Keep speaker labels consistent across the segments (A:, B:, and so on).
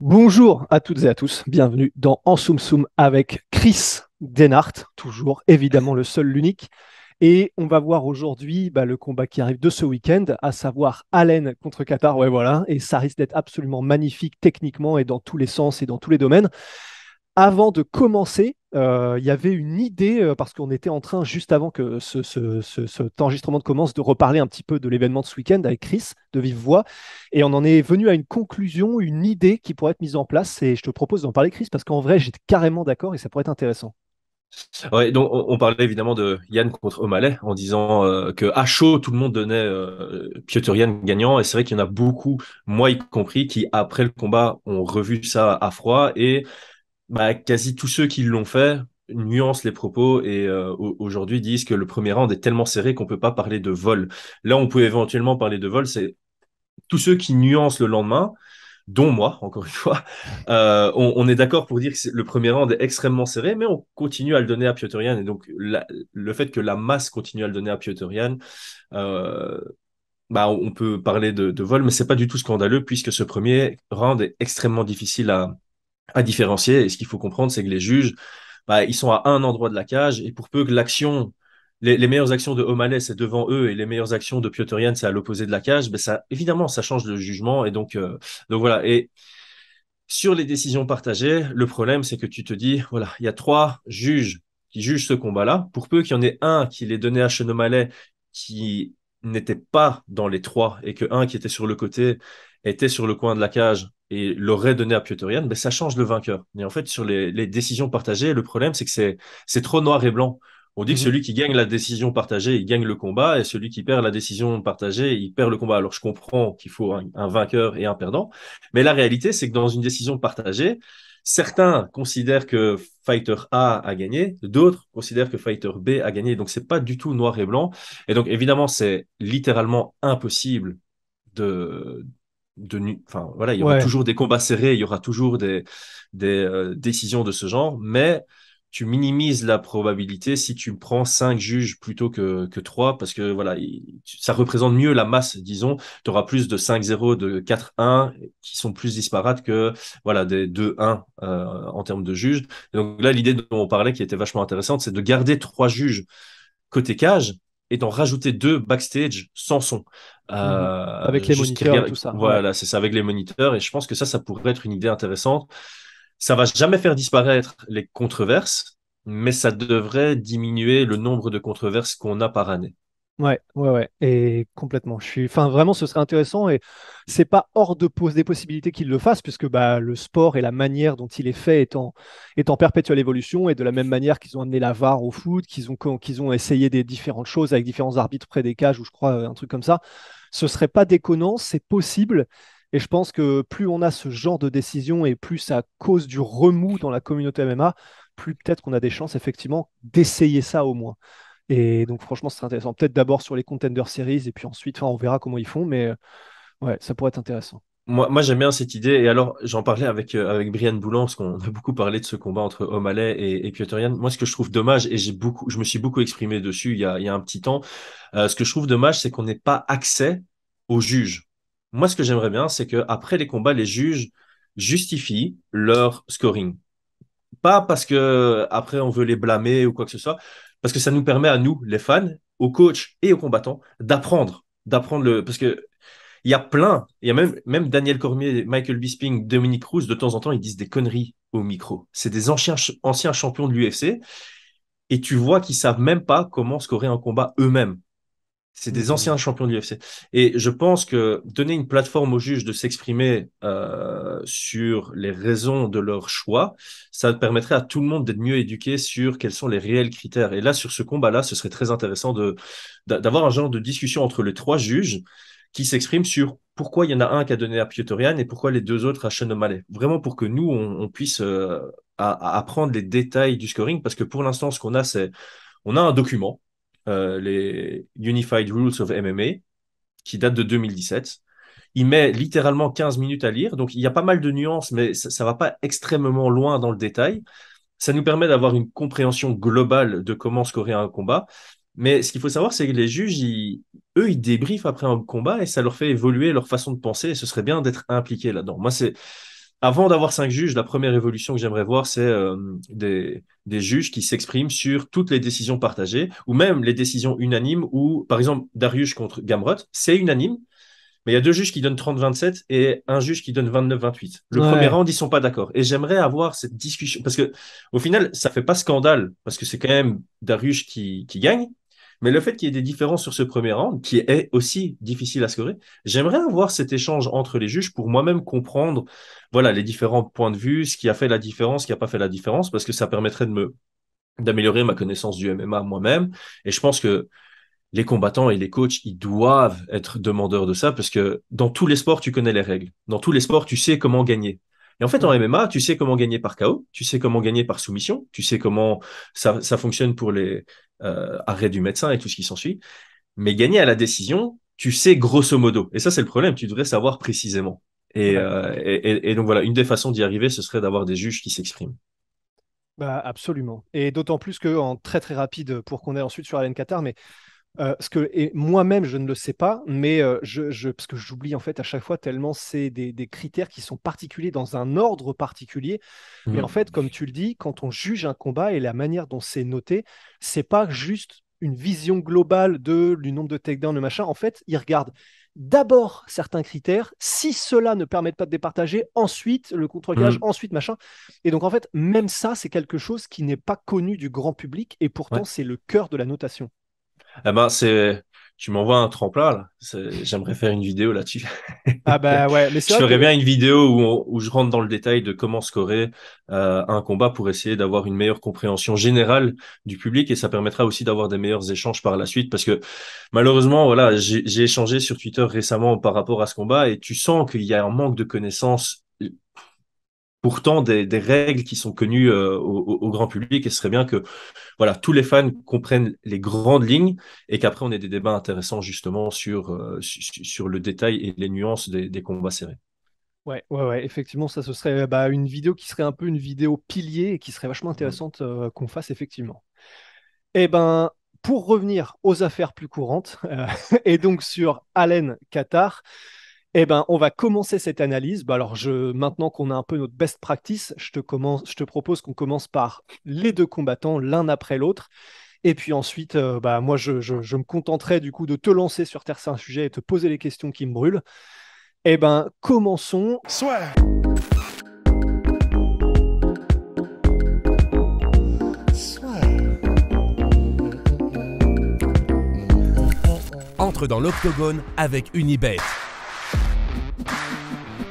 A: Bonjour à toutes et à tous, bienvenue dans En Soum Soum avec Chris Denart, toujours évidemment le seul, l'unique. Et on va voir aujourd'hui bah, le combat qui arrive de ce week-end, à savoir Allen contre Qatar. Ouais, voilà. Et ça risque d'être absolument magnifique techniquement et dans tous les sens et dans tous les domaines avant de commencer, euh, il y avait une idée, euh, parce qu'on était en train, juste avant que cet enregistrement commence, de reparler un petit peu de l'événement de ce week-end avec Chris de Vive Voix. Et on en est venu à une conclusion, une idée qui pourrait être mise en place. Et je te propose d'en parler, Chris, parce qu'en vrai, j'étais carrément d'accord et ça pourrait être intéressant.
B: Ouais, donc on parlait évidemment de Yann contre O'Malley en disant qu'à euh, que à chaud tout le monde donnait Piotr Yann gagnant et c'est vrai qu'il y en a beaucoup, moi y compris, qui après le combat ont revu ça à froid et bah, quasi tous ceux qui l'ont fait nuancent les propos et euh, aujourd'hui disent que le premier round est tellement serré qu'on ne peut pas parler de vol. Là, on peut éventuellement parler de vol, c'est tous ceux qui nuancent le lendemain, dont moi, encore une fois, euh, on, est d'accord pour dire que le premier round est extrêmement serré, mais on continue à le donner à Piotrian. Et donc, le fait que la masse continue à le donner à Piotrian, euh, bah, on peut parler de, vol, mais c'est pas du tout scandaleux puisque ce premier round est extrêmement difficile à, à différencier. Et ce qu'il faut comprendre, c'est que les juges, bah, ils sont à un endroit de la cage, et pour peu que l'action, les, meilleures actions de O'Malley, c'est devant eux, et les meilleures actions de Pioterian c'est à l'opposé de la cage, mais ben ça, évidemment, ça change le jugement. Et donc, euh, donc voilà. Et sur les décisions partagées, le problème, c'est que tu te dis, voilà, il y a trois juges qui jugent ce combat-là. Pour peu qu'il y en ait un qui les donné à chenomalley qui n'était pas dans les trois et que un qui était sur le côté était sur le coin de la cage et l'aurait donné à Piotryan, mais ben, ça change le vainqueur. Et en fait, sur les, décisions partagées, le problème, c'est que c'est trop noir et blanc. On dit que mhm. celui qui gagne la décision partagée, il gagne le combat, et celui qui perd la décision partagée, il perd le combat. Alors je comprends qu'il faut un, un, vainqueur et un perdant, mais la réalité, c'est que dans une décision partagée, certains considèrent que fighter A a gagné, d'autres considèrent que fighter B a gagné. Donc c'est pas du tout noir et blanc. Et donc évidemment, c'est littéralement impossible de, enfin voilà, il y aura toujours des combats serrés, il y aura toujours des, euh, décisions de ce genre, mais tu minimises la probabilité si tu prends cinq juges plutôt que, que 3, parce que voilà, ça représente mieux la masse, disons. Tu auras plus de 5-0, de 4-1, qui sont plus disparates que voilà, des 2-1 euh, en termes de juges. donc là, l'idée dont on parlait, qui était vachement intéressante, c'est de garder trois juges côté cage, et d'en rajouter deux backstage sans son. Euh, avec les moniteurs et tout ça. Voilà, c'est ça, avec les moniteurs. Et je pense que ça, ça pourrait être une idée intéressante. Ça va jamais faire disparaître les controverses, mais ça devrait diminuer le nombre de controverses qu'on a par année.
A: Ouais, ouais, ouais, et complètement. Je suis, enfin, vraiment, ce serait intéressant et c'est pas hors de pause des possibilités qu'il le fassent puisque bah, le sport et la manière dont il est fait est en, perpétuelle évolution et de la même manière qu'ils ont amené la VAR au foot, qu'ils ont, qu'ils ont essayé des différentes choses avec différents arbitres près des cages ou je crois euh, un truc comme ça ce serait pas déconnant, c'est possible. Et je pense que plus on a ce genre de décision et plus ça cause du remous dans la communauté MMA, plus peut-être qu'on a des chances effectivement d'essayer ça au moins. Et donc franchement, c'est intéressant. Peut-être d'abord sur les Contender Series et puis ensuite, on verra comment ils font, mais euh, ouais, ça pourrait être intéressant.
B: Moi, moi j'aime bien cette idée. Et alors, j'en parlais avec, euh, avec Brian Boulan, parce qu'on a beaucoup parlé de ce combat entre O'Malley et, et Moi, ce que je trouve dommage, et j'ai beaucoup, je me suis beaucoup exprimé dessus il y a, il y a un petit temps, euh, ce que je trouve dommage, c'est qu'on n'ait pas accès aux juges. Moi, ce que j'aimerais bien, c'est qu'après les combats, les juges justifient leur scoring. Pas parce que après on veut les blâmer ou quoi que ce soit, parce que ça nous permet à nous, les fans, aux coachs et aux combattants, d'apprendre, d'apprendre le, parce que il y a plein, il y a même, même Daniel Cormier, Michael Bisping, Dominique Cruz, de temps en temps, ils disent des conneries au micro. C'est des anciens, anciens champions de l'UFC et tu vois qu'ils savent même pas comment scorer un combat eux-mêmes. C'est des mmh. anciens champions de l'UFC. Et je pense que donner une plateforme aux juges de s'exprimer euh, sur les raisons de leur choix, ça permettrait à tout le monde d'être mieux éduqué sur quels sont les réels critères. Et là, sur ce combat-là, ce serait très intéressant de, d'avoir un genre de discussion entre les trois juges qui s'exprime sur pourquoi il y en a un qui a donné à Piotorian et pourquoi les deux autres à Sean Vraiment pour que nous, on, puisse euh, apprendre les détails du scoring, parce que pour l'instant, ce qu'on a, c'est on a un document, euh, les Unified Rules of MMA, qui date de 2017. Il met littéralement 15 minutes à lire, donc il y a pas mal de nuances, mais ça ne va pas extrêmement loin dans le détail. Ça nous permet d'avoir une compréhension globale de comment scorer un combat. Mais ce qu'il faut savoir, c'est que les juges, eux, ils débriefent après un combat et ça leur fait évoluer leur façon de penser. Et ce serait bien d'être impliqué là-dedans. Moi, c'est avant d'avoir cinq juges, la première évolution que j'aimerais voir, c'est euh, des, des, juges qui s'expriment sur toutes les décisions partagées ou même les décisions unanimes. Ou par exemple, Darius contre Gamrot, c'est unanime. Mais il y a deux juges qui donnent 30-27 et un juge qui donne 29-28. Le premier rang, ils sont pas d'accord. Et j'aimerais avoir cette discussion parce que, au final, ça fait pas scandale parce que c'est quand même Darius qui, qui gagne. Mais le fait qu'il y ait des différences sur ce premier round, qui est aussi difficile à scorer, j'aimerais avoir cet échange entre les juges pour moi-même comprendre voilà, les différents points de vue, ce qui a fait la différence, ce qui n'a pas fait la différence, parce que ça permettrait de me d'améliorer ma connaissance du MMA moi-même. Et je pense que les combattants et les coachs, ils doivent être demandeurs de ça parce que dans tous les sports, tu connais les règles. Dans tous les sports, tu sais comment gagner. Et en fait, en MMA, tu sais comment gagner par KO, tu sais comment gagner par soumission, tu sais comment ça, fonctionne pour les euh, arrêts du médecin et tout ce qui s'ensuit. Mais gagner à la décision, tu sais grosso modo. Et ça, c'est le problème, tu devrais savoir précisément. Et, euh, donc voilà, une des façons d'y arriver, ce serait d'avoir des juges qui s'expriment.
A: Bah absolument. Et d'autant plus que en très très rapide, pour qu'on ait ensuite sur Alain Qatar, mais euh, que moi-même je ne le sais pas, mais euh, je, parce que j'oublie en fait à chaque fois tellement c'est des, critères qui sont particuliers dans un ordre particulier. Mais mmh. en fait, comme tu le dis, quand on juge un combat et la manière dont c'est noté, c'est pas juste une vision globale de du nombre de takedowns, le machin. En fait, ils regardent d'abord certains critères. Si cela ne permet pas de départager, ensuite le contre gage mmh. ensuite machin. Et donc en fait, même ça, c'est quelque chose qui n'est pas connu du grand public et pourtant c'est le cœur de la notation.
B: Eh ben, c'est. Tu m'envoies un tremplin, là. J'aimerais faire une vidéo là-dessus. Ah bah ouais, mais Je ferais bien une vidéo où, où, je rentre dans le détail de comment scorer euh, un combat pour essayer d'avoir une meilleure compréhension générale du public et ça permettra aussi d'avoir des meilleurs échanges par la suite parce que malheureusement, voilà, j'ai échangé sur Twitter récemment par rapport à ce combat et tu sens qu'il y a un manque de connaissances pourtant des, règles qui sont connues euh, au, grand public. Et ce serait bien que voilà, tous les fans comprennent les grandes lignes et qu'après on ait des débats intéressants justement sur, euh, sur le détail et les nuances des, combats serrés.
A: Ouais, ouais, ouais, effectivement, ça ce serait euh, bah, une vidéo qui serait un peu une vidéo pilier et qui serait vachement mmh. intéressante qu'on fasse effectivement. Eh ben, pour revenir aux affaires plus courantes, et donc sur Allen Qatar, eh ben, on va commencer cette analyse. Bah, alors, je, maintenant qu'on a un peu notre best practice, je te, propose qu'on commence par les deux combattants, l'un après l'autre. Et puis ensuite, euh, bah, moi, je, me contenterai du coup de te lancer sur terre un sujet et te poser les questions qui me brûlent. Eh ben, commençons. Soit.
B: Entre dans l'octogone avec Unibet.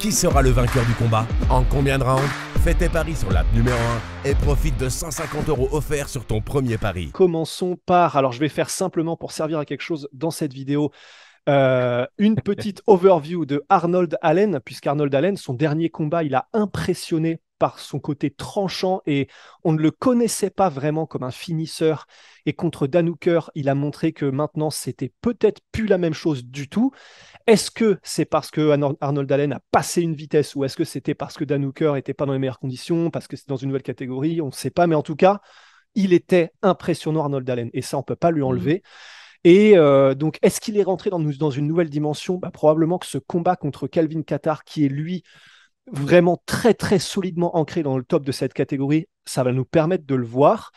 B: Qui sera le vainqueur du combat En combien de rounds Fais tes paris sur l'app numéro 1 et profite de 150 euros offerts sur ton premier
A: pari. Commençons par, alors je vais faire simplement pour servir à quelque chose dans cette vidéo, euh, une petite overview de Arnold Allen, puisqu'Arnold Allen, son dernier combat, il a impressionné par son côté tranchant et on ne le connaissait pas vraiment comme un finisseur. Et contre Danouker, il a montré que maintenant c'était peut-être plus la même chose du tout. Est-ce que c'est parce que Arnold Allen a passé une vitesse ou est-ce que c'était parce que Danouker n'était pas dans les meilleures conditions, parce que c'est dans une nouvelle catégorie, on ne sait pas, mais en tout cas, il était impressionnant Arnold Allen et ça on ne peut pas lui mmh. enlever. Et euh, donc, est-ce qu'il est rentré dans, une nouvelle dimension bah, Probablement que ce combat contre Calvin Qatar, qui est lui vraiment très très solidement ancré dans le top de cette catégorie, ça va nous permettre de le voir.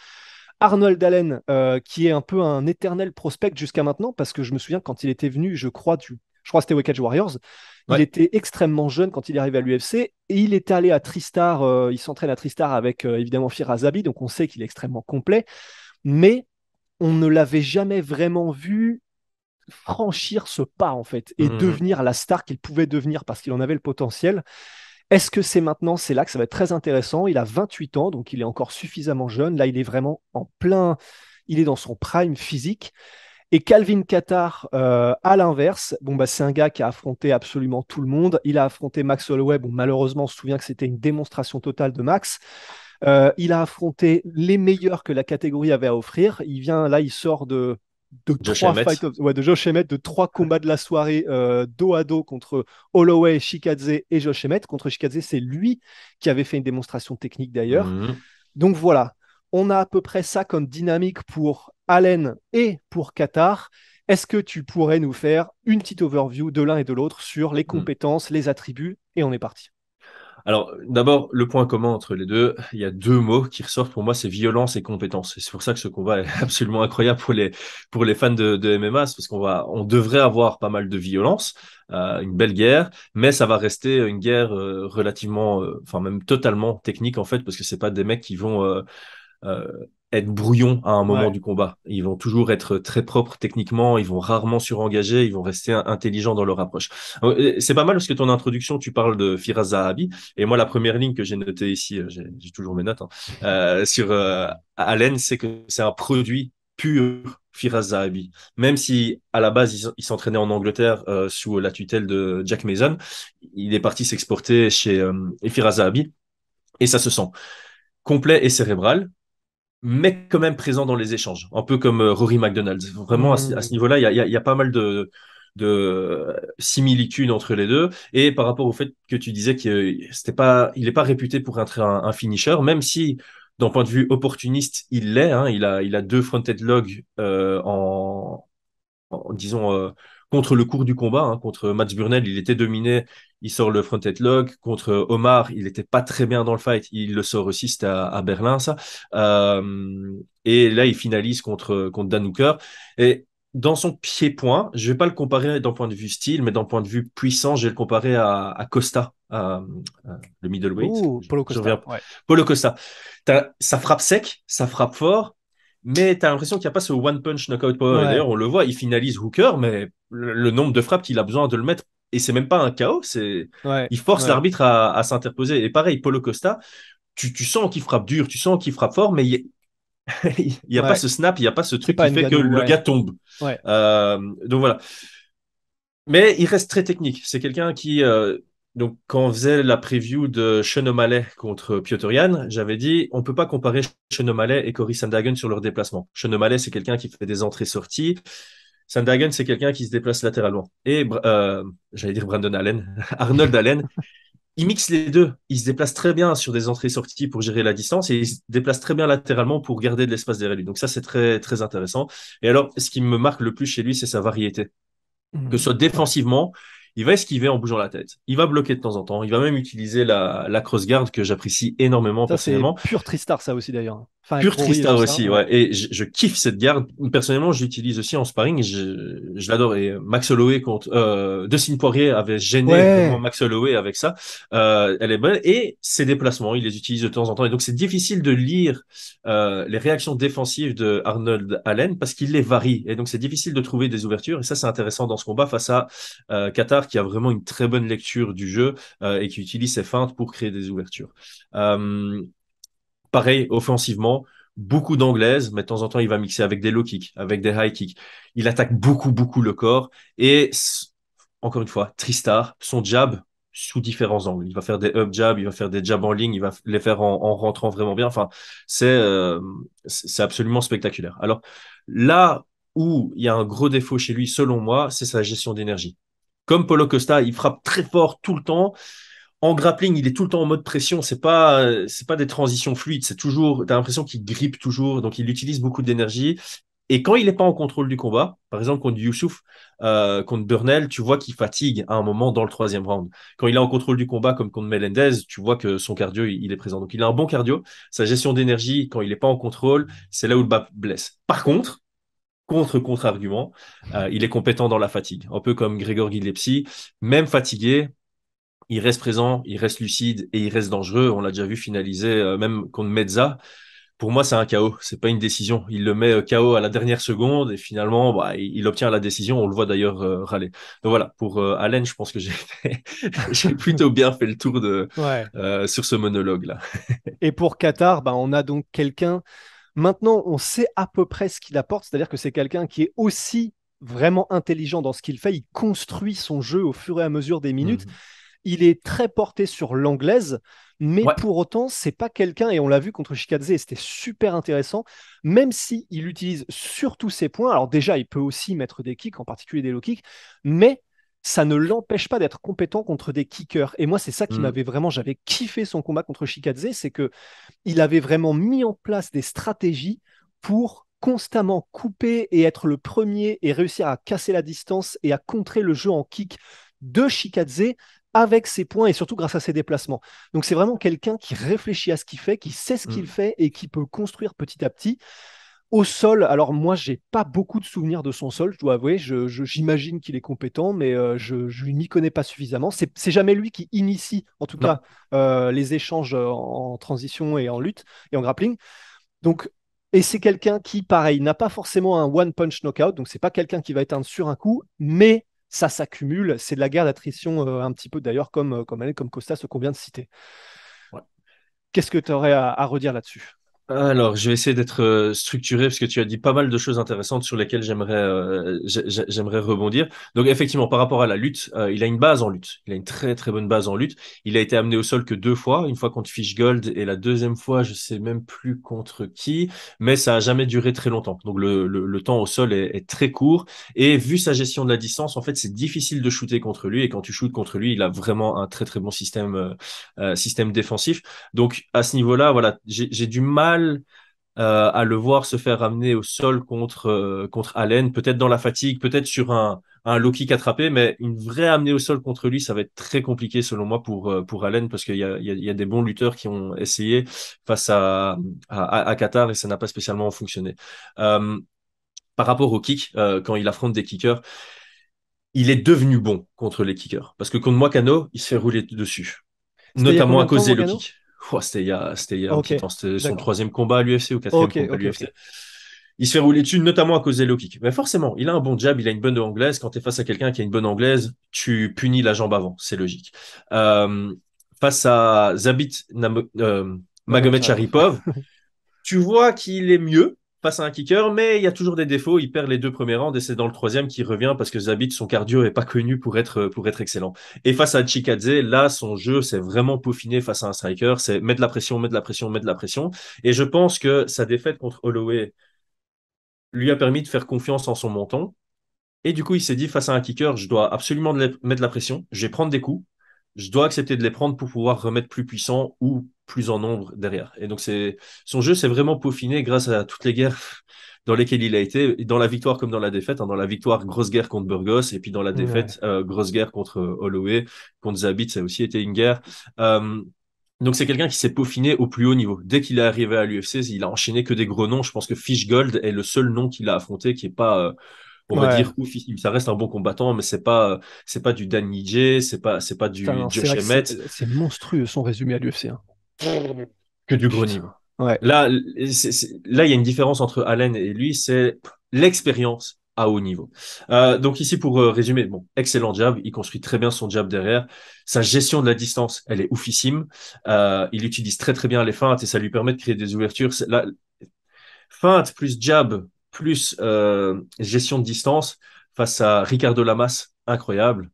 A: Arnold Allen, euh, qui est un peu un éternel prospect jusqu'à maintenant, parce que je me souviens quand il était venu, je crois, du, je crois c'était Wake Warriors, il était extrêmement jeune quand il est arrivé à l'UFC et il est allé à Tristar, euh, il s'entraîne à Tristar avec évidemment euh, évidemment Firazabi, donc on sait qu'il est extrêmement complet, mais on ne l'avait jamais vraiment vu franchir ce pas en fait et mmh. devenir la star qu'il pouvait devenir parce qu'il en avait le potentiel. Est-ce que c'est maintenant C'est là que ça va être très intéressant. Il a 28 ans, donc il est encore suffisamment jeune. Là, il est vraiment en plein, il est dans son prime physique. Et Calvin Qatar, euh, à l'inverse, bon bah c'est un gars qui a affronté absolument tout le monde. Il a affronté Max Holloway. Bon, malheureusement, on se souvient que c'était une démonstration totale de Max. Euh, il a affronté les meilleurs que la catégorie avait à offrir. Il vient là, il sort de de Josh trois de trois combats de la soirée euh, dos à dos contre Holloway, Shikadze et Josh Emmett. Contre Shikadze, c'est lui qui avait fait une démonstration technique d'ailleurs. Mhm. Donc voilà, on a à peu près ça comme dynamique pour Allen et pour Qatar. Est-ce que tu pourrais nous faire une petite overview de l'un et de l'autre sur les mhm. compétences, les attributs Et on est parti.
B: Alors, d'abord, le point commun entre les deux, il y a deux mots qui ressortent pour moi, c'est violence et compétence. Et c'est pour ça que ce combat est absolument incroyable pour les, pour les fans de, de MMA, parce qu'on va, on devrait avoir pas mal de violence, euh, une belle guerre, mais ça va rester une guerre euh, relativement, euh, enfin, même totalement technique, en fait, parce que c'est pas des mecs qui vont, être brouillon à un moment du combat. Ils vont toujours être très propres techniquement, ils vont rarement surengager, ils vont rester intelligents dans leur approche. Euh, euh, c'est pas mal parce que ton introduction, tu parles de Firaz Zahabi, et moi la première ligne que j'ai notée ici, euh, j'ai toujours mes notes, hein, sur Allen, c'est que c'est un produit pur Firaz Zahabi. Même si à la base il s'entraînait en Angleterre sous la tutelle de Jack Mason, il est parti s'exporter chez Firaz Zahabi, et ça se sent complet et cérébral, mais quand même présent dans les échanges, un peu comme euh, Rory McDonald. Vraiment, à, ce mmh. niveau-là, il y a, pas mal de, de euh, similitudes entre les deux. Et par rapport au fait que tu disais qu'il pas, il n'est pas réputé pour être un, finisher, même si d'un point de vue opportuniste, il l'est. Hein. il a, il a deux fronted logs euh, en, disons contre le cours du combat. Hein, contre Mats Burnell, il était dominé, il sort le front headlock. Contre Omar, il n'était pas très bien dans le fight, il le sort aussi, c'était à, Berlin ça. Euh, et là, il finalise contre, contre Dan Hooker. Et dans son pied-point, je ne vais pas le comparer d'un point de vue style, mais d'un point de vue puissant, je vais le comparer à, Costa, le middleweight. Ouh, Polo Costa. Polo Costa. Ça frappe sec, ça frappe fort, mais tu as l'impression qu'il n'y a pas ce one punch knockout power. D'ailleurs, on le voit, il finalise Hooker, mais le, nombre de frappes qu'il a besoin de le mettre, et c'est même pas un chaos, c'est il force l'arbitre à, s'interposer. Et pareil, Polo Costa, tu, tu sens qu'il frappe dur, tu sens qu'il frappe fort, mais il n'y a, pas ce snap, il n'y a pas ce truc qui fait que le gars tombe. Euh, donc voilà. Mais il reste très technique. C'est quelqu'un qui, euh, donc, quand on faisait la preview de Chenomalet contre Piotrian, j'avais dit on ne peut pas comparer Chenomalet et Cory Sandagen sur leur déplacement. Chenomalet, c'est quelqu'un qui fait des entrées-sorties. Sandagen, c'est quelqu'un qui se déplace latéralement. Et euh, j'allais dire Brandon Allen, Arnold Allen, il mixe les deux. Il se déplace très bien sur des entrées-sorties pour gérer la distance et il se déplace très bien latéralement pour garder de l'espace derrière lui. Donc, ça, c'est très, très intéressant. Et alors, ce qui me marque le plus chez lui, c'est sa variété. Que ce soit défensivement, il va esquiver en bougeant la tête. Il va bloquer de temps en temps. Il va même utiliser la, la cross guard que j'apprécie énormément ça, personnellement.
A: Pure Tristar, ça aussi d'ailleurs. Enfin, pure Tristar aussi,
B: ouais. Et je, kiffe cette garde. Personnellement, je l'utilise aussi en sparring. Je, je l'adore. Et Max Holloway contre euh, Dustin Poirier avait gêné Max Holloway avec ça. Euh, elle est bonne. Et ses déplacements, il les utilise de temps en temps. Et donc, c'est difficile de lire euh, les réactions défensives de Arnold Allen parce qu'il les varie. Et donc, c'est difficile de trouver des ouvertures. Et ça, c'est intéressant dans ce combat face à euh, Kata qui a vraiment une très bonne lecture du jeu euh, et qui utilise ses feintes pour créer des ouvertures. Euh, pareil, offensivement, beaucoup d'anglaises, mais de temps en temps, il va mixer avec des low kicks, avec des high kicks. Il attaque beaucoup, beaucoup le corps. Et encore une fois, Tristar, son jab sous différents angles. Il va faire des up jabs, il va faire des jabs en ligne, il va les faire en, rentrant vraiment bien. Enfin, c'est euh, c'est absolument spectaculaire. Alors là où il y a un gros défaut chez lui, selon moi, c'est sa gestion d'énergie. Comme Polo Costa, il frappe très fort tout le temps. En grappling, il est tout le temps en mode pression. C'est pas, euh, c'est pas des transitions fluides. C'est toujours, t'as l'impression qu'il grippe toujours. Donc, il utilise beaucoup d'énergie. Et quand il n'est pas en contrôle du combat, par exemple contre Youssouf, euh, contre Burnell, tu vois qu'il fatigue à un moment dans le troisième round. Quand il est en contrôle du combat, comme contre Melendez, tu vois que son cardio, il est présent. Donc il a un bon cardio. Sa gestion d'énergie, quand il n'est pas en contrôle, c'est là où le bas blesse. Par contre, contre-contre-argument. Euh, il est compétent dans la fatigue, un peu comme Grégor Gillespie, même fatigué. Il reste présent, il reste lucide et il reste dangereux. On l'a déjà vu finaliser euh, même contre Mezza. Pour moi, c'est un chaos. C'est pas une décision. Il le met chaos euh, à la dernière seconde et finalement, bah, il, obtient la décision. On le voit d'ailleurs râler. Donc voilà, pour Allen, je pense que j'ai, j'ai plutôt bien fait le tour de sur ce monologue là.
A: et pour Qatar, bah, on a donc quelqu'un Maintenant, on sait à peu près ce qu'il apporte, c'est-à-dire que c'est quelqu'un qui est aussi vraiment intelligent dans ce qu'il fait. Il construit son jeu au fur et à mesure des minutes. Mhm. Il est très porté sur l'anglaise, mais pour autant, c'est pas quelqu'un, et on l'a vu contre Shikadze, c'était super intéressant, même si il utilise surtout ses points. Alors déjà, il peut aussi mettre des kicks, en particulier des low kicks, mais ça ne l'empêche pas d'être compétent contre des kickers. Et moi, c'est ça qui mmh. m'avait vraiment, j'avais kiffé son combat contre Shikadze, c'est que il avait vraiment mis en place des stratégies pour constamment couper et être le premier et réussir à casser la distance et à contrer le jeu en kick de Shikadze avec ses points et surtout grâce à ses déplacements. Donc c'est vraiment quelqu'un qui réfléchit à ce qu'il fait, qui sait ce mmh. qu'il fait et qui peut construire petit à petit. Au sol, alors moi, j'ai pas beaucoup de souvenirs de son sol, je dois avouer. J'imagine qu'il est compétent, mais euh, je, lui m'y connais pas suffisamment. C'est jamais lui qui initie, en tout cas, euh, les échanges euh, en, transition et en lutte et en grappling. Donc, et c'est quelqu'un qui, pareil, n'a pas forcément un one punch knockout, donc c'est pas quelqu'un qui va éteindre sur un coup, mais ça s'accumule. C'est de la guerre d'attrition un petit peu d'ailleurs, comme comme comme Costa, se convient de citer. Qu'est-ce que tu aurais à redire là-dessus
B: alors, je vais essayer d'être euh, structuré parce que tu as dit pas mal de choses intéressantes sur lesquelles j'aimerais euh, j'aimerais rebondir. Donc, effectivement, par rapport à la lutte, euh, il a une base en lutte. Il a une très très bonne base en lutte. Il a été amené au sol que deux fois, une fois contre Fish Gold et la deuxième fois, je sais même plus contre qui, mais ça a jamais duré très longtemps. Donc, le, temps au sol est, est, très court et vu sa gestion de la distance, en fait, c'est difficile de shooter contre lui. Et quand tu shootes contre lui, il a vraiment un très très bon système système défensif. Donc, à ce niveau-là, voilà, j'ai du mal euh, à le voir se faire ramener au sol contre, euh, contre Allen, peut-être dans la fatigue, peut-être sur un, un low kick attrapé, mais une vraie amenée au sol contre lui, ça va être très compliqué selon moi pour, euh, pour Allen, parce qu'il y a, des bons lutteurs qui ont essayé face à, à, Qatar et ça n'a pas spécialement fonctionné. par rapport au kick, quand il affronte des kickers, il est devenu bon contre les kickers, parce que contre Moicano, il se fait rouler dessus, notamment à cause des low c'était son troisième combat à l'UFC ou quatrième combat à l'UFC. Il se fait rouler dessus, notamment à cause des low kicks. Mais forcément, il a un bon jab, il a une bonne anglaise. Quand tu es face à quelqu'un qui a une bonne anglaise, tu punis la jambe avant. C'est logique. Euh, face à Zabit euh, Magomed Sharipov, tu vois qu'il est mieux, face à un kicker, mais il y a toujours des défauts. Il perd les deux premiers rangs, et c'est dans le troisième qu'il revient parce que Zabit, son cardio est pas connu pour être, euh, pour être excellent. Et face à Chikadze, là, son jeu s'est vraiment peaufiné face à un striker. C'est mettre la pression, mettre la pression, mettre la pression. Et je pense que sa défaite contre Holloway lui a permis de faire confiance en son menton. Et du coup, il s'est dit, face à un kicker, je dois absolument mettre la pression. Je vais prendre des coups. Je dois accepter de les prendre pour pouvoir remettre plus puissant ou plus en nombre derrière. Et donc, c'est son jeu s'est vraiment peaufiné grâce à toutes les guerres dans lesquelles il a été, dans la victoire comme dans la défaite. Hein, dans la victoire, grosse guerre contre Burgos, et puis dans la défaite, euh, grosse guerre contre euh, Holloway, contre Zabit, ça a aussi été une guerre. Euh, donc c'est quelqu'un qui s'est peaufiné au plus haut niveau. Dès qu'il est arrivé à l'UFC, il a enchaîné que des gros noms. Je pense que Fishgold est le seul nom qu'il a affronté qui est pas on va dire Ça reste un bon combattant, mais c'est pas c'est pas du Dan Nijé, c'est pas c'est pas du Josh Emmett.
A: C'est monstrueux son résumé à l'UFC. Hein
B: que du gros niveau. Ouais. Là, là, il y a une différence entre Allen et lui, c'est l'expérience à haut niveau. Euh, donc ici, pour euh, résumer, bon, excellent jab, il construit très bien son jab derrière. Sa gestion de la distance, elle est oufissime. Euh, il utilise très très bien les feintes et ça lui permet de créer des ouvertures. feinte plus jab plus gestion de distance face à Ricardo Lamas, incroyable.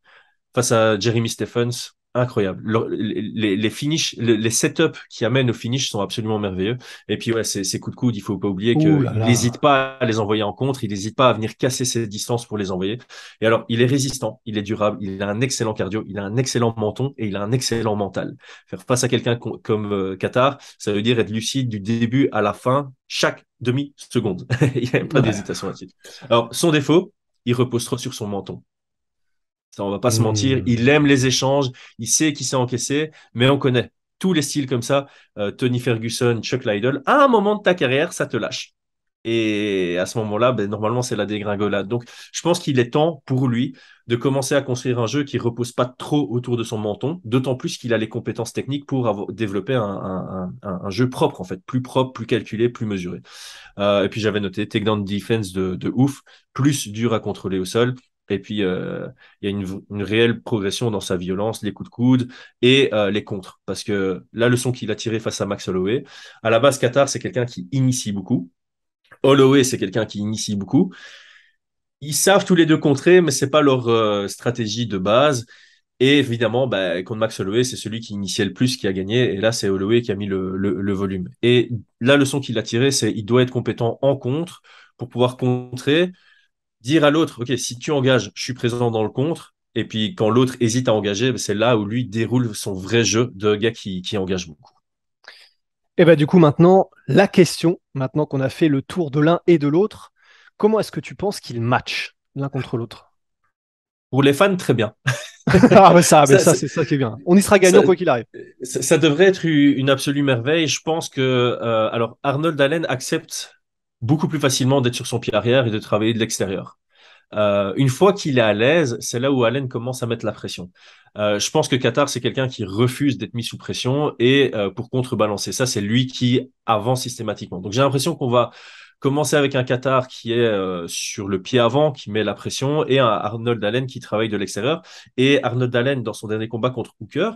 B: Face à Jeremy Stephens, incroyable. les, les, setups qui amènent au finish sont absolument merveilleux. Et puis ouais, ces, coups de coude, il faut pas oublier qu'il n'hésite pas à les envoyer en contre, il n'hésite pas à venir casser ses distances pour les envoyer. Et alors, il est résistant, il est durable, il a un excellent cardio, il a un excellent menton et il a un excellent mental. Faire face à quelqu'un comme euh, Qatar, ça veut dire être lucide du début à la fin, chaque demi-seconde. il n'y a pas d'hésitation là-dessus. Alors, son défaut, il repose trop sur son menton. On on va pas se mentir. Hmm. Il aime les échanges. Il sait qui s'est encaissé, mais on connaît tous les styles comme ça. Euh, Tony Ferguson, Chuck Liddell. À un moment de ta carrière, ça te lâche. Et à ce moment-là, ben, normalement, c'est la dégringolade. Donc, je pense qu'il est temps pour lui de commencer à construire un jeu qui repose pas trop autour de son menton, d'autant plus qu'il a les compétences techniques pour avoir, développer un, jeu propre, en fait, plus propre, plus calculé, plus mesuré. Euh, et puis, j'avais noté takedown defense de, de ouf, plus dur à contrôler au sol, et puis, euh, il y a une, réelle progression dans sa violence, les coups de coude et euh, les contres. Parce que la leçon qu'il a tirée face à Max Holloway, à la base, Qatar, c'est quelqu'un qui initie beaucoup. Holloway, c'est quelqu'un qui initie beaucoup. Ils savent tous les deux contrer, mais c'est pas leur euh, stratégie de base. Et évidemment, bah, contre Max Holloway, c'est celui qui initiait le plus qui a gagné. Et là, c'est Holloway qui a mis le, volume. Et la leçon qu'il a tirée, c'est il doit être compétent en contre pour pouvoir contrer, dire à l'autre, OK, si tu engages, je suis présent dans le contre. Et puis quand l'autre hésite à engager, ben, c'est là où lui déroule son vrai jeu de gars qui, engage beaucoup.
A: Et eh bien du coup maintenant, la question, maintenant qu'on a fait le tour de l'un et de l'autre, comment est-ce que tu penses qu'ils matchent l'un contre l'autre
B: Pour les fans, très bien. ah mais ça, ça, c'est ça qui est bien. On y sera gagnant quoi qu'il arrive. Ça, devrait être une absolue merveille. Je pense que euh, alors Arnold Allen accepte beaucoup plus facilement d'être sur son pied arrière et de travailler de l'extérieur. Euh, une fois qu'il est à l'aise, c'est là où Allen commence à mettre la pression. Euh, je pense que Qatar, c'est quelqu'un qui refuse d'être mis sous pression et euh, pour contrebalancer ça, c'est lui qui avance systématiquement. Donc j'ai l'impression qu'on va commencer avec un Qatar qui est sur le pied avant, qui met la pression, et un Arnold Allen qui travaille de l'extérieur. Et Arnold Allen, dans son dernier combat contre Hooker,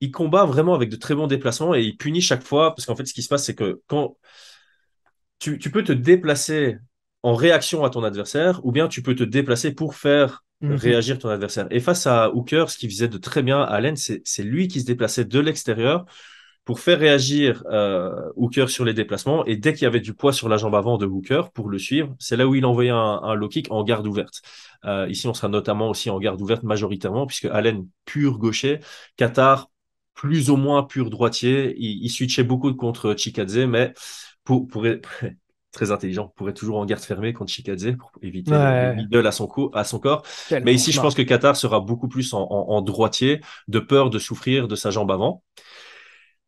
B: il combat vraiment avec de très bons déplacements et il punit chaque fois parce qu'en fait, ce qui se passe, c'est que quand tu, tu, peux te déplacer en réaction à ton adversaire, ou bien tu peux te déplacer pour faire mhm. réagir ton adversaire. Et face à Hooker, ce qu'il faisait de très bien à Allen, c'est lui qui se déplaçait de l'extérieur pour faire réagir euh, Hooker sur les déplacements. Et dès qu'il y avait du poids sur la jambe avant de Hooker pour le suivre, c'est là où il envoyait un, un, low kick en garde ouverte. Euh, ici, on sera notamment aussi en garde ouverte majoritairement, puisque Allen, pur gaucher, Qatar, plus ou moins pur droitier. Il, il switchait beaucoup contre Chikadze, mais pour, très intelligent, pourrait toujours en garde fermée contre Shikadze pour éviter une le à son, corps. Mais ici, je pense que Qatar sera beaucoup plus en, droitier, de peur de souffrir de sa jambe avant.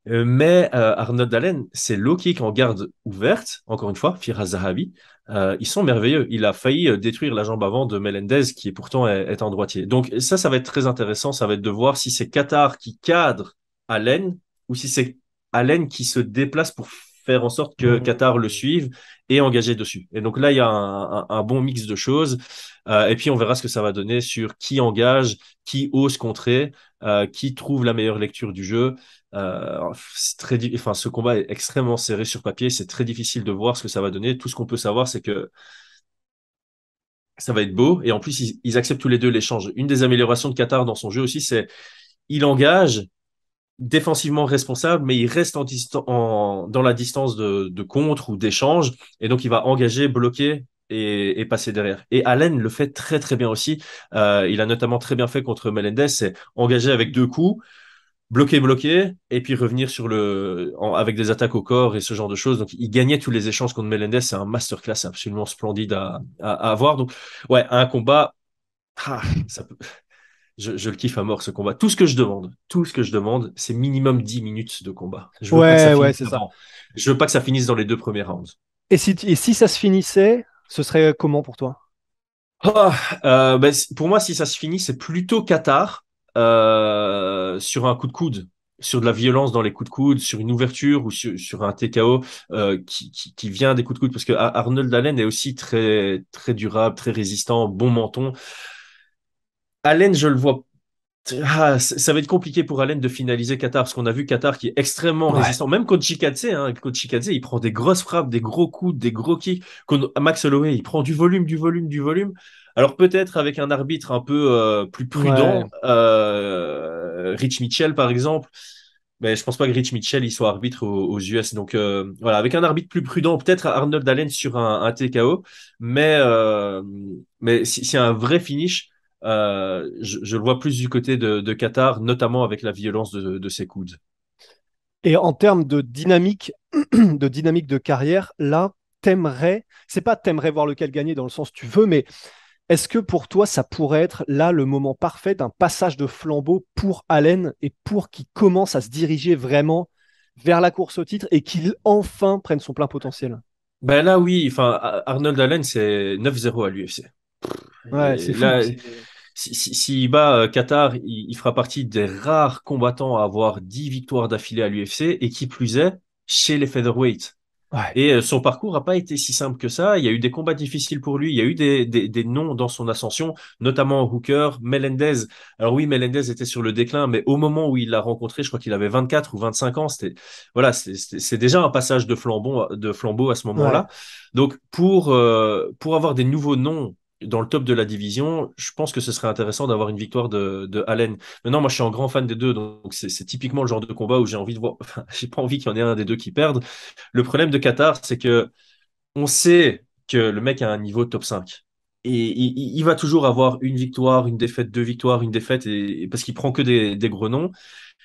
B: Euh, mais euh, Arnaud Arnold Allen, c'est qui est en garde ouverte, encore une fois, Firas Zahavi. Euh, ils sont merveilleux. Il a failli détruire la jambe avant de Melendez, qui est pourtant est, est, en droitier. Donc ça, ça va être très intéressant. Ça va être de voir si c'est Qatar qui cadre Allen ou si c'est Allen qui se déplace pour en sorte que Qatar le suive et engager dessus. Et donc là, il y a un, bon mix de choses. Euh, et puis, on verra ce que ça va donner sur qui engage, qui ose contrer, euh, qui trouve la meilleure lecture du jeu. Euh, enfin, ce combat est extrêmement serré sur papier. C'est très difficile de voir ce que ça va donner. Tout ce qu'on peut savoir, c'est que ça va être beau. Et en plus, ils, ils acceptent tous les deux l'échange. Une des améliorations de Qatar dans son jeu aussi, c'est il engage, défensivement responsable, mais il reste en, dans la distance de, contre ou d'échange, et donc il va engager, bloquer et, passer derrière. Et Allen le fait très très bien aussi. Euh, il a notamment très bien fait contre Melendez, c'est engager avec deux coups, bloquer, bloquer, et puis revenir sur le avec des attaques au corps et ce genre de choses. Donc il gagnait tous les échanges contre Melendez. C'est un masterclass absolument splendide à, avoir. Donc ouais, un combat. Ah, ça peut je, le kiffe à mort ce combat. Tout ce que je demande, tout ce que je demande, c'est minimum 10 minutes de combat. Je veux pas que ça c'est Je veux pas que ça finisse dans les deux premiers rounds.
A: Et si, ça se finissait, ce serait comment pour toi
B: ah, euh, ben, Pour moi, si ça se finit, c'est plutôt Qatar euh, sur un coup de coude sur de la violence dans les coups de coude, sur une ouverture ou sur, un TKO euh, qui, vient des coups de coude, parce que Arnold Allen est aussi très durable, très résistant, bon menton. Allen, je le vois. Ah, ça va être compliqué pour Allen de finaliser Qatar, parce qu'on a vu Qatar qui est extrêmement résistant. Même hein, contre Chikadze, il prend des grosses frappes, des gros coups, des gros kicks. Max Holloway, il prend du volume, du volume, du volume. Alors peut-être avec un arbitre un peu euh, plus prudent, euh, Rich Mitchell par exemple, mais je pense pas que Rich Mitchell soit arbitre aux, US. Donc euh, voilà, avec un arbitre plus prudent, peut-être Arnold Allen sur un, TKO, mais mais si, si un vrai finish, euh, je, le vois plus du côté de, Qatar, notamment avec la violence de, ses coudes.
A: Et en termes de dynamique, de dynamique de carrière, là, t'aimerais, c'est pas t'aimerais voir lequel gagner dans le sens tu veux, mais est-ce que pour toi, ça pourrait être là le moment parfait d'un passage de flambeau pour Allen et pour qu'il commence à se diriger vraiment vers la course au titre et qu'il enfin prenne son plein potentiel
B: Ben là, oui. Enfin, Arnold Allen, c'est 9-0 à l'UFC. Ouais, c'est S'il si, si bat euh, Qatar, il, fera partie des rares combattants à avoir 10 victoires d'affilée à l'UFC et qui plus est chez les featherweight. Ouais. Et euh, son parcours n'a pas été si simple que ça. Il y a eu des combats difficiles pour lui. Il y a eu des, des, noms dans son ascension, notamment Hooker, Melendez. Alors oui, Melendez était sur le déclin, mais au moment où il l'a rencontré, je crois qu'il avait 24 ou 25 ans. C'était voilà, c'est déjà un passage de flambeau, de flambeau à ce moment-là. Donc pour euh, pour avoir des nouveaux noms dans le top de la division, je pense que ce serait intéressant d'avoir une victoire de, Allen. Maintenant, moi, je suis un grand fan des deux, donc c'est typiquement le genre de combat où j'ai envie de voir. j'ai pas envie qu'il y en ait un des deux qui perde. Le problème de Qatar, c'est que on sait que le mec a un niveau top 5. Et il, va toujours avoir une victoire, une défaite, deux victoires, une défaite, et, parce qu'il prend que des, des gros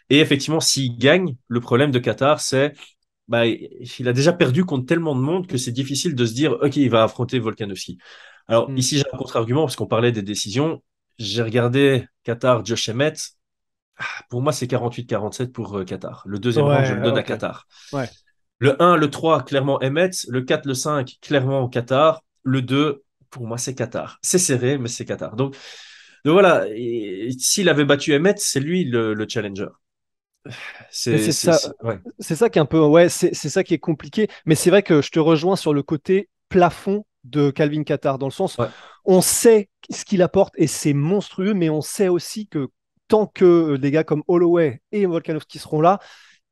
B: Et effectivement, s'il gagne, le problème de Qatar, c'est qu'il bah, il a déjà perdu contre tellement de monde que c'est difficile de se dire, OK, il va affronter Volkanovski. Alors mm. ici, j'ai un contre-argument parce qu'on parlait des décisions. J'ai regardé Qatar, Josh Emmett. Ah, pour moi, c'est 48-47 pour euh, Qatar. Le deuxième rang, je le donne à Qatar. Le 1, le 3, clairement Emmett. Le 4, le 5, clairement Qatar. Le 2, pour moi, c'est Qatar. C'est serré, mais c'est Qatar. Donc, voilà, s'il avait battu Emmett, c'est lui le, challenger. C'est ça, ouais.
A: ça, qui un peu, ouais, c'est ça qui est compliqué. Mais c'est vrai que je te rejoins sur le côté plafond de Calvin Qatar, dans le sens, on sait ce qu'il apporte et c'est monstrueux, mais on sait aussi que tant que des gars comme Holloway et Volkanovski seront là,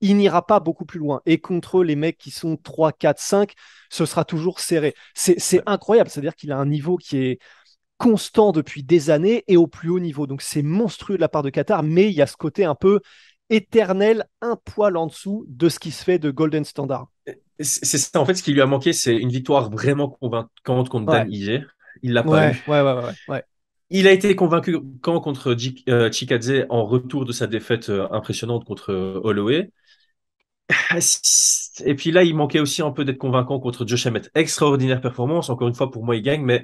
A: il n'ira pas beaucoup plus loin. Et contre les mecs qui sont 3, 4, 5, ce sera toujours serré. C'est incroyable, c'est-à-dire qu'il a un niveau qui est constant depuis des années et au plus haut niveau. Donc c'est monstrueux de la part de Qatar, mais il y a ce côté un peu éternel, un poil en dessous de ce qui se fait de Golden Standard.
B: C'est en fait, ce qui lui a manqué, c'est une victoire vraiment convaincante contre Dan Iger Il l'a pas eu. Il a été convaincu quand contre euh, Chikadze en retour de sa défaite euh, impressionnante contre euh, Holloway. Et puis là, il manquait aussi un peu d'être convaincant contre Josh Emmett. Extraordinaire performance, encore une fois, pour moi, il gagne, mais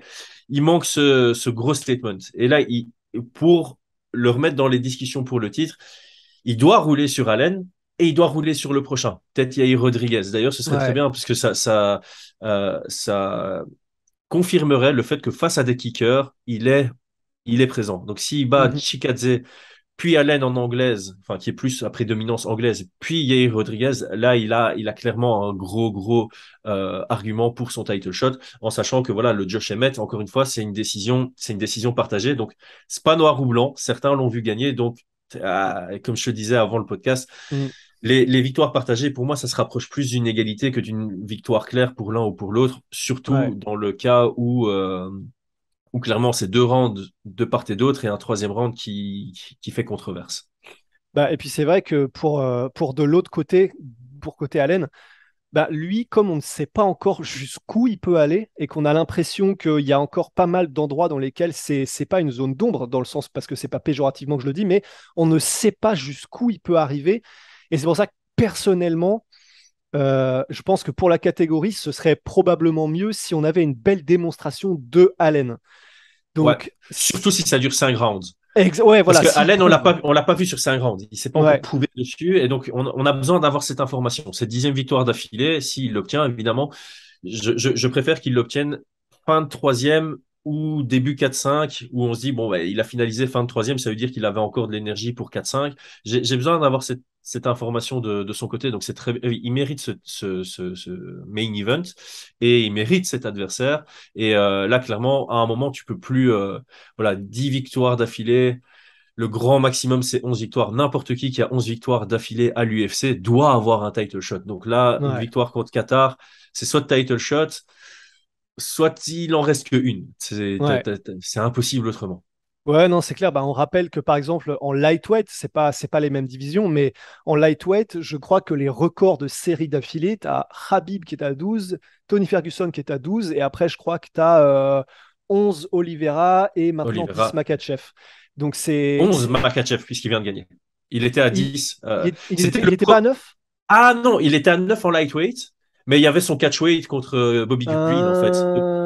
B: il manque ce, gros statement. Et là, pour le remettre dans les discussions pour le titre, il doit rouler sur Allen et il doit rouler sur le prochain. Peut-être Yair Rodriguez. D'ailleurs, ce serait très bien parce que ça, ça, euh, ça confirmerait le fait que face à des kickers, il est, il est présent. Donc s'il bat mhm. Chikadze, puis Allen en anglaise, enfin qui est plus à prédominance anglaise, puis Yair Rodriguez, là il a, il a clairement un gros gros euh, argument pour son title shot, en sachant que voilà le Josh Emmett, encore une fois, c'est une décision, c'est une décision partagée, donc c'est pas noir ou blanc. Certains l'ont vu gagner, donc ah, comme je te disais avant le podcast, mm. les, victoires partagées, pour moi, ça se rapproche plus d'une égalité que d'une victoire claire pour l'un ou pour l'autre, surtout dans le cas où, euh, où clairement c'est deux rangs de part et d'autre et un troisième rang qui, qui fait controverse.
A: Bah, et puis c'est vrai que pour, euh, pour de l'autre côté, pour côté Allen, bah, lui, comme on ne sait pas encore jusqu'où il peut aller et qu'on a l'impression qu'il y a encore pas mal d'endroits dans lesquels c'est n'est pas une zone d'ombre, dans le sens parce que c'est pas péjorativement que je le dis, mais on ne sait pas jusqu'où il peut arriver. Et c'est pour ça que personnellement, euh, je pense que pour la catégorie, ce serait probablement mieux si on avait une belle démonstration de Allen. Donc,
B: Surtout si ça dure 5 rounds.
A: Parce que on l'a
B: pas, on l'a pas vu sur Saint-Grand Il s'est pas prouvé dessus, et donc on, a besoin d'avoir cette information. Cette dixième victoire d'affilée, s'il l'obtient, évidemment, je, préfère qu'il l'obtienne fin de troisième ou début 4-5, où on se dit, bon, il a finalisé fin de troisième, ça veut dire qu'il avait encore de l'énergie pour 4-5. J'ai besoin d'avoir cette cette information de, son côté. Donc, c'est très, euh, il mérite ce, main event et il mérite cet adversaire. Et euh, là, clairement, à un moment, tu peux plus. Euh, voilà, 10 victoires d'affilée. Le grand maximum, c'est 11 victoires. N'importe qui qui a 11 victoires d'affilée à l'UFC doit avoir un title shot. Donc là, une victoire contre Qatar, c'est soit title shot, soit il en reste qu'une. C'est impossible autrement.
A: Ouais, non, c'est clair. Bah, on rappelle que par exemple en lightweight, c'est pas c'est pas les mêmes divisions, mais en lightweight, je crois que les records de séries d'affilée, as Habib qui est à 12, Tony Ferguson qui est à 12, et après je crois que tu as 11 Oliveira et maintenant Oliveira. Makachev. Donc c'est 11
B: Makachev puisqu'il vient de gagner. Il était à 10. Il, n'était euh, pas à 9 Ah non, il était à 9 en lightweight, mais il y avait son catchweight contre euh, Bobby Green en fait. Euh,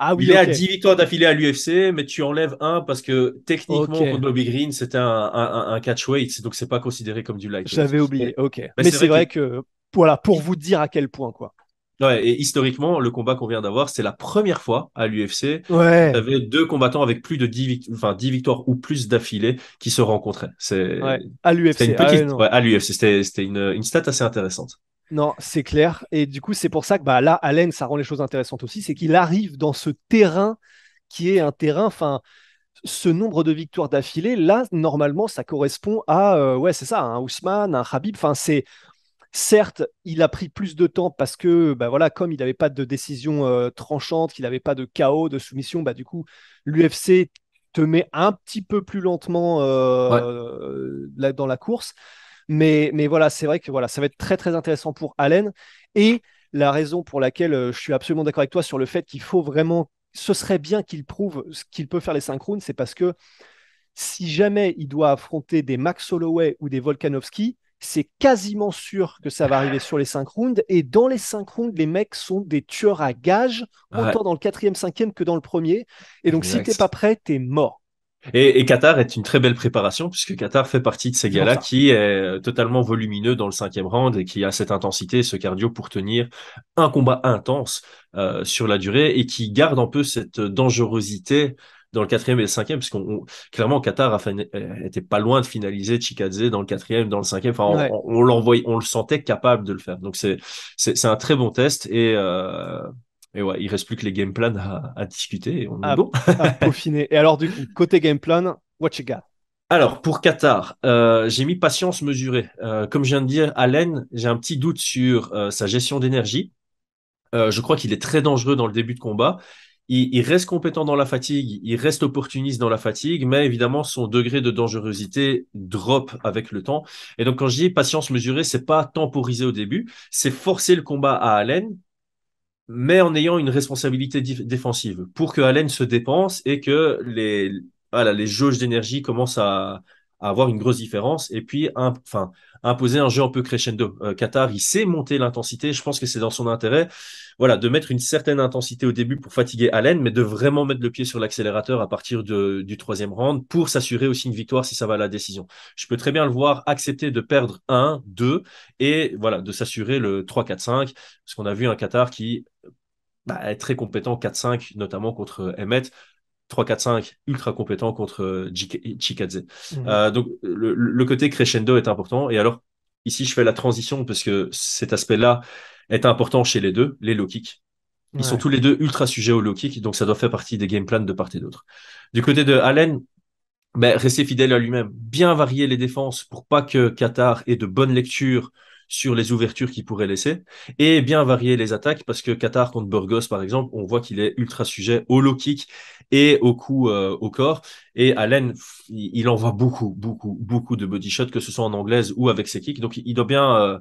B: ah il est à 10 victoires d'affilée à l'UFC, mais tu enlèves un parce que techniquement, contre Bobby Green, c'était un, catch un catchweight, donc c'est pas considéré comme du light. J'avais oublié, ok. mais, c'est vrai,
A: que... voilà, pour vous dire à quel point, quoi.
B: Ouais, et historiquement, le combat qu'on vient d'avoir, c'est la première fois à l'UFC ouais. tu avais deux combattants avec plus de 10, enfin, victoires ou plus d'affilée qui se rencontraient. C'est à l'UFC. Ah à l'UFC, c'était une, une stat assez intéressante.
A: Non, c'est clair. Et du coup, c'est pour ça que bah, là, Allen, ça rend les choses intéressantes aussi, c'est qu'il arrive dans ce terrain qui est un terrain, enfin, ce nombre de victoires d'affilée, là, normalement, ça correspond à, euh, ouais, c'est ça, un Ousmane, un Habib, enfin, c'est... Certes, il a pris plus de temps parce que, bah, voilà, comme il n'avait pas de décision euh, tranchante, qu'il n'avait pas de chaos, de soumission, bah du coup, l'UFC te met un petit peu plus lentement euh, dans la course. Mais, voilà, c'est vrai que voilà, ça va être très très intéressant pour Allen. Et la raison pour laquelle euh, je suis absolument d'accord avec toi sur le fait qu'il faut vraiment, ce serait bien qu'il prouve qu'il peut faire les rounds, c'est parce que si jamais il doit affronter des Max Holloway ou des Volkanovski, c'est quasiment sûr que ça va arriver sur les 5 rounds. Et dans les 5 rounds, les mecs sont des tueurs à gages, autant dans le quatrième, cinquième que dans le premier. Et donc, si t'es pas prêt, t'es mort.
B: Et, Qatar est une très belle préparation puisque Qatar fait partie de ces gars-là qui est euh, totalement volumineux dans le cinquième round et qui a cette intensité, ce cardio pour tenir un combat intense euh, sur la durée et qui garde un peu cette dangerosité dans le quatrième et le cinquième, parce qu'on clairement Qatar a fait, euh, était pas loin de finaliser Chikadze dans le quatrième, dans le cinquième. Enfin, on, l'envoyait, on, le sentait capable de le faire. Donc c'est c'est un très bon test et euh, et ouais, il reste plus que les game plans à, discuter. Et on est bon.
A: à peaufiner. Et alors, du côté game plan, what you got
B: alors, pour Qatar, euh, j'ai mis patience mesurée. Euh, comme je viens de dire, Allen, j'ai un petit doute sur euh, sa gestion d'énergie. je crois qu'il est très dangereux dans le début de combat. Il, reste compétent dans la fatigue, il reste opportuniste dans la fatigue, mais évidemment, son degré de dangerosité drop avec le temps. Et donc, quand je dis patience mesurée, c'est pas temporiser au début, c'est forcer le combat à Allen mais en ayant une responsabilité défensive pour que Allen se dépense et que les, voilà, les jauges d'énergie commencent à, à, avoir une grosse différence. Et puis, enfin, imposer un jeu un peu crescendo. Euh, Qatar, il sait monter l'intensité. Je pense que c'est dans son intérêt, voilà, de mettre une certaine intensité au début pour fatiguer Allen, mais de vraiment mettre le pied sur l'accélérateur à partir de, du troisième round pour s'assurer aussi une victoire si ça va à la décision. Je peux très bien le voir accepter de perdre 1, 2 et voilà, de s'assurer le 3, 4, 5, parce qu'on a vu un Qatar qui bah, est très compétent 4-5, notamment contre Emmett, 3-4-5 ultra compétent contre euh, Chikadze. Mhm. Euh, donc le, côté crescendo est important. Et alors, ici, je fais la transition parce que cet aspect-là est important chez les deux, les low kicks. Ils sont tous les deux ultra sujets aux low donc ça doit faire partie des game plans de part et d'autre. Du côté de Allen, ben, rester fidèle à lui-même, bien varier les défenses pour pas que Qatar ait de bonnes lectures sur les ouvertures qu'il pourrait laisser et bien varier les attaques parce que Qatar contre Burgos par exemple, on voit qu'il est ultra sujet au low kick et au cou, euh, au corps. Et Allen, il, envoie beaucoup, beaucoup, beaucoup de body shots, que ce soit en anglaise ou avec ses kicks. Donc il, doit bien. Euh,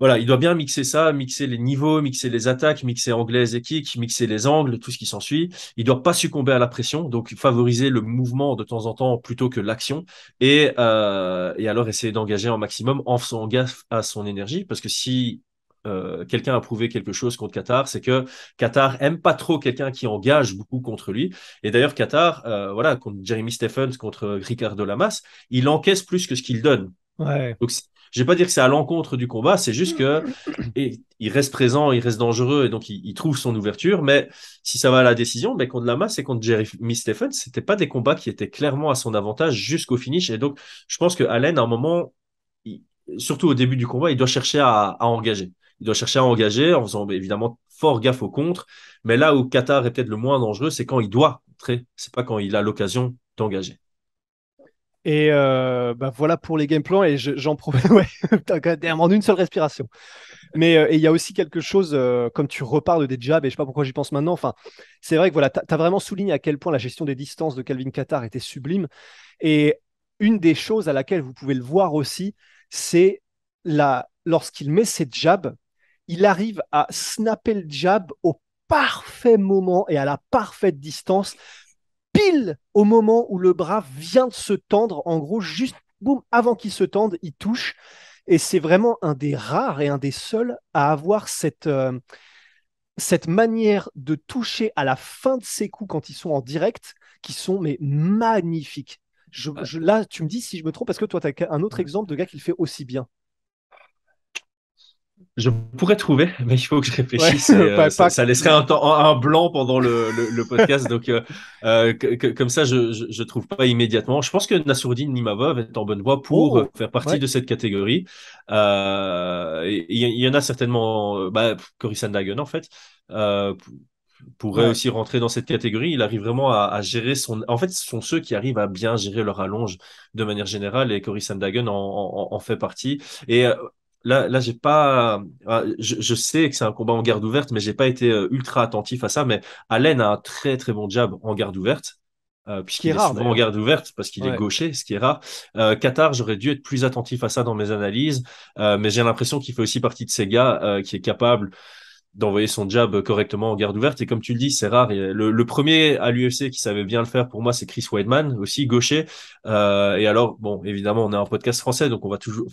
B: voilà, il doit bien mixer ça, mixer les niveaux, mixer les attaques, mixer anglaise et kicks mixer les angles, tout ce qui s'ensuit. Il doit pas succomber à la pression, donc favoriser le mouvement de temps en temps plutôt que l'action, et, euh, et alors essayer d'engager un maximum en faisant gaffe à son énergie, parce que si euh, quelqu'un a prouvé quelque chose contre Qatar, c'est que Qatar aime pas trop quelqu'un qui engage beaucoup contre lui. Et d'ailleurs, Qatar, euh, voilà, contre Jeremy Stephens, contre Ricardo Lamas, il encaisse plus que ce qu'il donne. Donc, je vais pas dire que c'est à l'encontre du combat, c'est juste que il reste présent, il reste dangereux et donc il, trouve son ouverture. Mais si ça va à la décision, mais ben, contre Lamas et contre Jeremy Stephens, c'était pas des combats qui étaient clairement à son avantage jusqu'au finish. Et donc, je pense que Allen, à un moment, surtout au début du combat, il doit chercher à engager il doit chercher à engager en faisant évidemment fort gaffe au contre. Mais là où Qatar est peut-être le moins dangereux, c'est quand il doit très c'est pas quand il a l'occasion d'engager.
A: Et euh, bah, voilà pour les game plans. Et j'en profite. Ouais, en une seule respiration. Mais euh, il y a aussi quelque chose, euh, comme tu reparles des jabs, et je sais pas pourquoi j'y pense maintenant. Enfin, c'est vrai que voilà, tu as vraiment souligné à quel point la gestion des distances de Calvin Qatar était sublime. Et une des choses à laquelle vous pouvez le voir aussi, c'est lorsqu'il met ses jabs, il arrive à snapper le jab au parfait moment et à la parfaite distance, pile au moment où le bras vient de se tendre. En gros, juste boum, avant qu'il se tende, il touche. Et c'est vraiment un des rares et un des seuls à avoir cette, euh, cette manière de toucher à la fin de ses coups quand ils sont en direct, qui sont mais magnifiques. là, tu me dis si je me trompe, parce que toi, tu as un autre exemple de gars qui le fait aussi bien.
B: Je pourrais trouver, mais il faut que je réfléchisse. Euh, ça, laisserait un, blanc pendant le, podcast, donc euh, euh, comme ça, je ne trouve pas immédiatement. Je pense que Nassourdine Nimavov est en bonne voie pour oh, faire partie de cette catégorie. Il y, en a certainement, bah, en fait. pourrait aussi rentrer dans cette catégorie. Il arrive vraiment à, gérer son. En fait, ce sont ceux qui arrivent à bien gérer leur allonge de manière générale, et Cory en, en, fait partie. Et là, là j'ai pas. Euh, ah, je, sais que c'est un combat en garde ouverte, mais j'ai pas été euh, ultra attentif à ça. Mais Allen a un très très bon jab en garde ouverte. Euh, puisqu'il est, est, en garde ouverte parce qu'il est gaucher, ce qui est rare. Euh, Qatar, j'aurais dû être plus attentif à ça dans mes analyses, mais j'ai l'impression qu'il fait aussi partie de ces gars qui est capable d'envoyer son jab correctement en garde ouverte. Et comme tu le dis, c'est rare. le, premier à l'UFC qui savait bien le faire pour moi, c'est Chris Weidman, aussi gaucher. et alors, bon, évidemment, on est un podcast français, donc on va toujours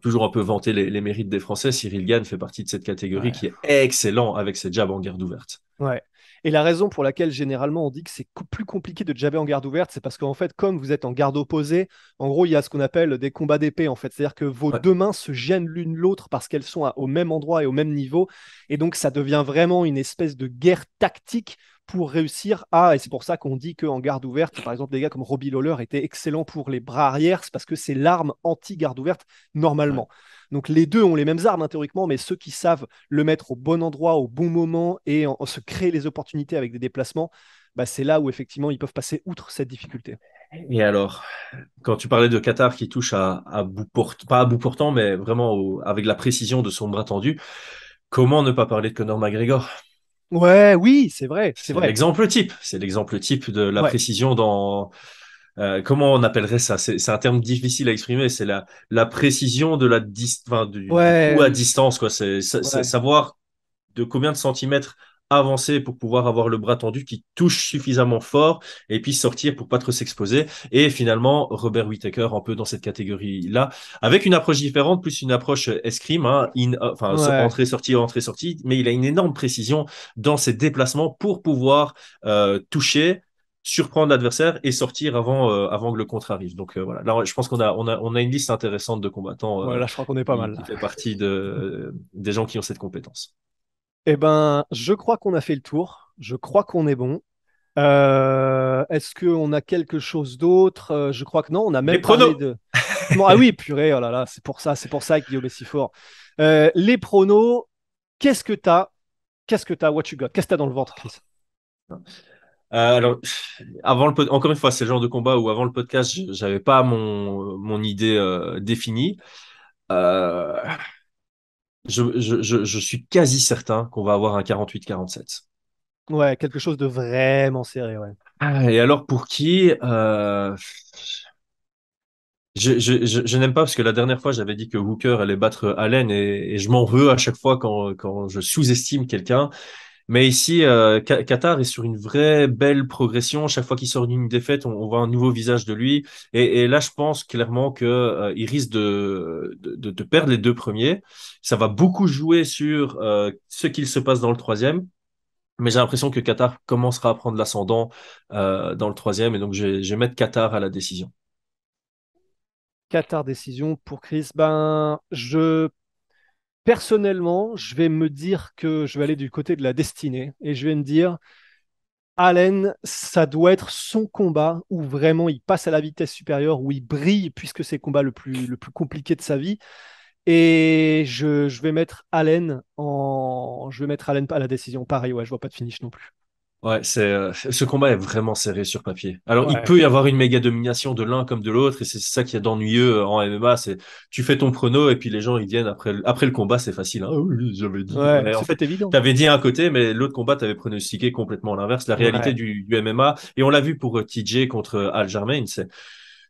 B: toujours un peu vanter les, mérites des Français, Cyril Gann fait partie de cette catégorie qui est excellent avec ses jabs en garde ouverte.
A: Ouais. Et la raison pour laquelle généralement on dit que c'est plus compliqué de jabber en garde ouverte, c'est parce qu'en fait, comme vous êtes en garde opposée, en gros, il y a ce qu'on appelle des combats d'épée en fait. C'est-à-dire que vos deux mains se gênent l'une l'autre parce qu'elles sont au même endroit et au même niveau. Et donc, ça devient vraiment une espèce de guerre tactique pour réussir à, et c'est pour ça qu'on dit qu'en garde ouverte, par exemple, des gars comme Robbie Lawler étaient excellents pour les bras arrière, c'est parce que c'est l'arme anti-garde ouverte normalement. Donc les deux ont les mêmes armes hein, théoriquement, mais ceux qui savent le mettre au bon endroit, au bon moment et en, se créer les opportunités avec des déplacements, bah, c'est là où effectivement ils peuvent passer outre cette difficulté.
B: Et alors, quand tu parlais de Qatar qui touche à, bout portant, pas à bout portant, mais vraiment avec la précision de son bras tendu, comment ne pas parler de Conor McGregor
A: Ouais, oui, c'est vrai, c'est vrai. L'exemple
B: type, c'est l'exemple type de la précision dans euh, comment on appellerait ça C'est un terme difficile à exprimer. C'est la, la précision de la dis, du, à distance, quoi. C'est savoir de combien de centimètres avancer pour pouvoir avoir le bras tendu qui touche suffisamment fort et puis sortir pour pas trop s'exposer. Et finalement, Robert Whittaker un peu dans cette catégorie-là, avec une approche différente, plus une approche euh, escrime, hein, euh, enfin entrée sortie entrée sortie, mais il a une énorme précision dans ses déplacements pour pouvoir euh, toucher surprendre l'adversaire et sortir avant avant que le contre arrive. Donc voilà, là je pense qu'on a on a on a une liste intéressante de combattants. je crois qu'on est pas mal. Qui fait partie de des gens qui ont cette compétence.
A: Eh ben, je crois qu'on a fait le tour. Je crois qu'on est bon. Euh, est-ce qu'on a quelque chose d'autre euh, Je crois que non. On a même les de. ah oui, purée, oh c'est pour ça, c'est pour ça que Guillaume est si fort. Euh, les pronos, qu'est-ce que t'as Qu'est-ce que t'as What you got Qu'est-ce que t'as dans le ventre,
B: Alors, avant le encore une fois, c'est le genre de combat où avant le podcast, j'avais pas mon, mon idée définie. Euh, je, suis quasi certain qu'on va avoir un 48-47.
A: Ouais, quelque chose de vraiment serré, ouais.
B: Ah, et alors pour qui euh, Je, n'aime pas parce que la dernière fois j'avais dit que Hooker allait battre Allen et, je m'en veux à chaque fois quand, quand je sous-estime quelqu'un. Mais ici, euh, Qatar est sur une vraie belle progression. Chaque fois qu'il sort d'une défaite, on, voit un nouveau visage de lui. Et, là, je pense clairement qu'il euh, risque de, de, perdre les deux premiers. Ça va beaucoup jouer sur euh, ce qu'il se passe dans le troisième. Mais j'ai l'impression que Qatar commencera à prendre l'ascendant dans le troisième. Et donc, je, je vais mettre Qatar à la décision.
A: Qatar décision pour Chris. Ben, je Personnellement, je vais me dire que je vais aller du côté de la destinée et je vais me dire Allen, ça doit être son combat où vraiment il passe à la vitesse supérieure, où il brille puisque c'est le combat le plus, le plus compliqué de sa vie. Et je, vais mettre Allen en, je vais mettre Allen à la décision. Pareil, ouais, je vois pas de finish non plus.
B: Ouais, c'est euh, ce combat est vraiment serré sur papier. Alors, il peut y avoir une méga domination de l'un comme de l'autre, et c'est ça qui est d'ennuyeux euh, en MMA. C'est tu fais ton prono et puis les gens ils viennent après après le combat, c'est facile. Hein oh, j'avais dit. Ouais, en fait, évident. T'avais dit un côté, mais l'autre combat t'avais pronostiqué complètement l'inverse. La réalité du, du, MMA et on l'a vu pour euh, TJ contre Al Jarmain, c'est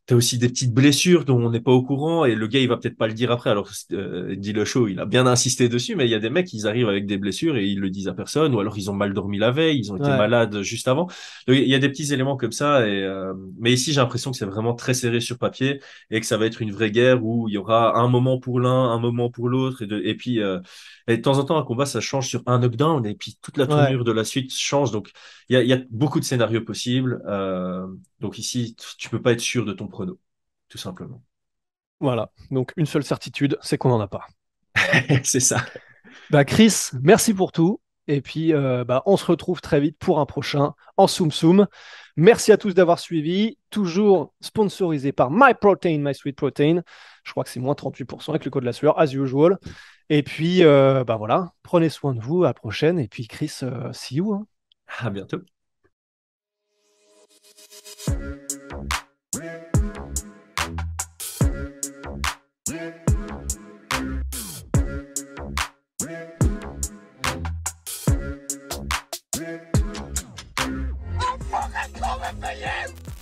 B: t'as aussi des petites blessures dont on n'est pas au courant et le gars il va peut-être pas le dire après. Alors euh, dit le show, il a bien insisté dessus, mais il y a des mecs ils arrivent avec des blessures et ils le disent à personne ou alors ils ont mal dormi la veille, ils ont été malades juste avant. il y a des petits éléments comme ça. Et, euh, mais ici j'ai l'impression que c'est vraiment très serré sur papier et que ça va être une vraie guerre où il y aura un moment pour l'un, un moment pour l'autre et, de, et puis euh, et de temps en temps un combat ça change sur un knockdown et puis toute la tournure de la suite change. Donc il y a, y a, beaucoup de scénarios possibles. Euh, donc ici, tu peux pas être sûr de ton prono, tout simplement.
A: Voilà, donc une seule certitude, c'est qu'on n'en a pas. c'est ça. Bah Chris, merci pour tout. Et puis, euh, bah, on se retrouve très vite pour un prochain en Soum Soum. Merci à tous d'avoir suivi. Toujours sponsorisé par My Protein, My Sweet Protein. Je crois que c'est moins 38% avec le code de la sueur, as usual. Et puis, euh, bah voilà, prenez soin de vous. À la prochaine. Et puis, Chris, euh, see you. Hein. À bientôt. I'm fucking coming for you!